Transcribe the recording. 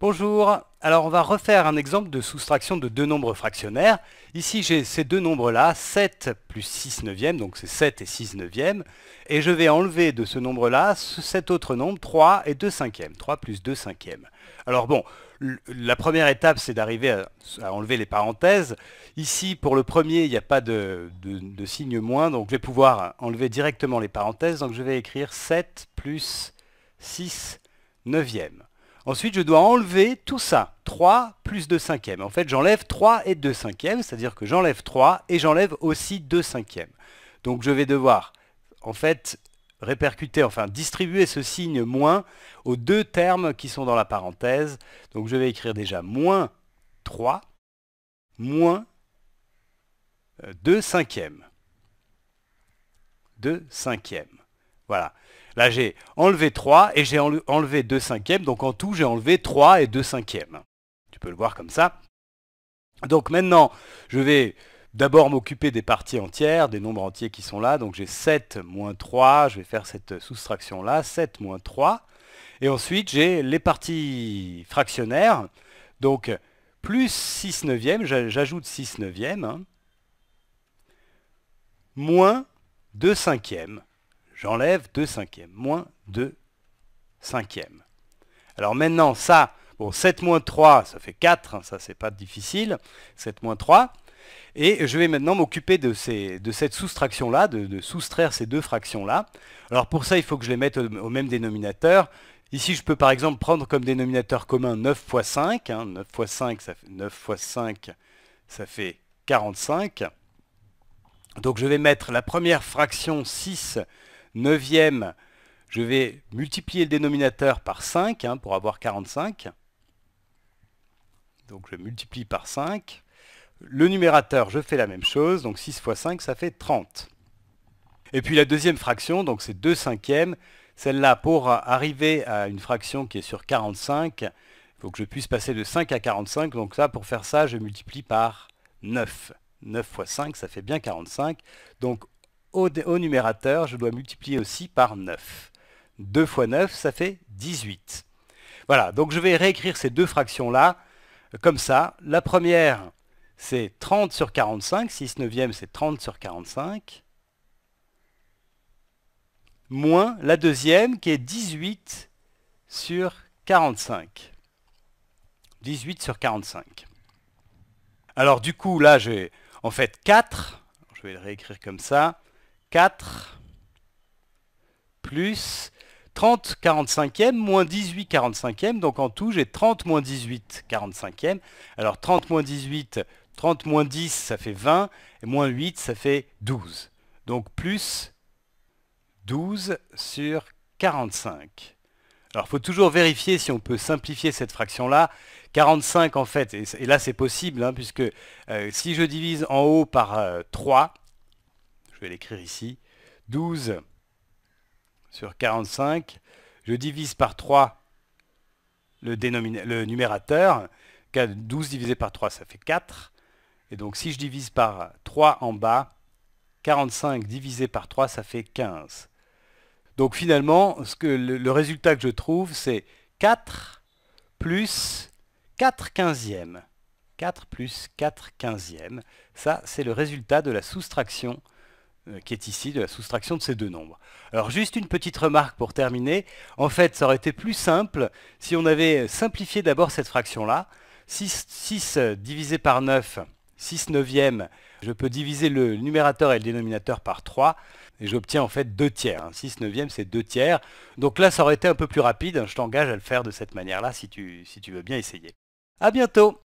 Bonjour, alors on va refaire un exemple de soustraction de deux nombres fractionnaires. Ici j'ai ces deux nombres-là, 7 plus 6 neuvième, donc c'est 7 et 6 neuvième, et je vais enlever de ce nombre-là cet autre nombre, 3 et 2 cinquièmes, 3 plus 2 cinquièmes. Alors bon, la première étape c'est d'arriver à, enlever les parenthèses. Ici pour le premier il n'y a pas de, signe moins, donc je vais pouvoir enlever directement les parenthèses, donc je vais écrire 7 plus 6 neuvième. Ensuite, je dois enlever tout ça. 3 plus 2 cinquièmes. En fait, j'enlève 3 et 2 cinquièmes, c'est-à-dire que j'enlève 3 et j'enlève aussi 2 cinquièmes. Donc je vais devoir, en fait, répercuter, enfin distribuer ce signe moins aux deux termes qui sont dans la parenthèse. Donc je vais écrire déjà moins 3, moins 2 euh, cinquièmes. 2 cinquièmes. Voilà. Là, j'ai enlevé 3 et j'ai enlevé 2 cinquièmes. Donc en tout, j'ai enlevé 3 et 2 cinquièmes. Tu peux le voir comme ça. Donc maintenant, je vais d'abord m'occuper des parties entières, des nombres entiers qui sont là. Donc j'ai 7 moins 3. Je vais faire cette soustraction-là. 7 moins 3. Et ensuite, j'ai les parties fractionnaires. Donc plus 6 neuvièmes. J'ajoute 6 neuvièmes. Hein. moins 2 cinquièmes. J'enlève 2 cinquièmes, moins 2 cinquièmes. Alors maintenant, ça, bon, 7 moins 3, ça fait 4, hein, ça c'est pas difficile, 7 moins 3. Et je vais maintenant m'occuper de, de, cette soustraction-là, de, soustraire ces deux fractions-là. Alors pour ça, il faut que je les mette au, même dénominateur. Ici, je peux par exemple prendre comme dénominateur commun 9 fois 5. 9 hein. fois 5, ça 9 fois 5, ça fait 45. Donc je vais mettre la première fraction 6 Neuvième, je vais multiplier le dénominateur par 5 hein, pour avoir 45. Donc je multiplie par 5. Le numérateur, je fais la même chose. Donc 6 fois 5, ça fait 30. Et puis la deuxième fraction, donc c'est 2 cinquièmes. Celle-là, pour arriver à une fraction qui est sur 45, il faut que je puisse passer de 5 à 45. Donc ça, pour faire ça, je multiplie par 9. 9 fois 5, ça fait bien 45. Donc au, numérateur, je dois multiplier aussi par 9. 2 fois 9, ça fait 18. Voilà, donc je vais réécrire ces deux fractions-là comme ça. La première, c'est 30 sur 45. 6 neuvième, c'est 30 sur 45. Moins la deuxième, qui est 18 sur 45. 18 sur 45. Alors du coup, là, j'ai en fait 4. Je vais le réécrire comme ça. 4 plus 30 45e moins 18 45e. Donc en tout, j'ai 30 moins 18 45e. Alors 30 moins 18, 30 moins 10, ça fait 20. Et moins 8, ça fait 12. Donc plus 12 sur 45. Alors, il faut toujours vérifier si on peut simplifier cette fraction-là. 45, en fait, et, là, c'est possible, hein, puisque euh, si je divise en haut par 3, euh, vais l'écrire ici. 12 sur 45. Je divise par 3 le, le numérateur. 12 divisé par 3, ça fait 4. Et donc si je divise par 3 en bas, 45 divisé par 3, ça fait 15. Donc finalement, ce que le, le résultat que je trouve, c'est 4 plus 4 quinzièmes. 4 plus 4 quinzièmes. Ça, c'est le résultat de la soustraction euh, qui est ici de la soustraction de ces deux nombres. Alors juste une petite remarque pour terminer. En fait, ça aurait été plus simple si on avait simplifié d'abord cette fraction-là. 6, euh, divisé par 9, 6 neuvième, je peux diviser le numérateur et le dénominateur par 3, et j'obtiens en fait 2 tiers. 6 hein. neuvième, c'est 2 tiers. Donc là, ça aurait été un peu plus rapide. Hein. Je t'engage à le faire de cette manière-là si tu, si tu veux bien essayer. A bientôt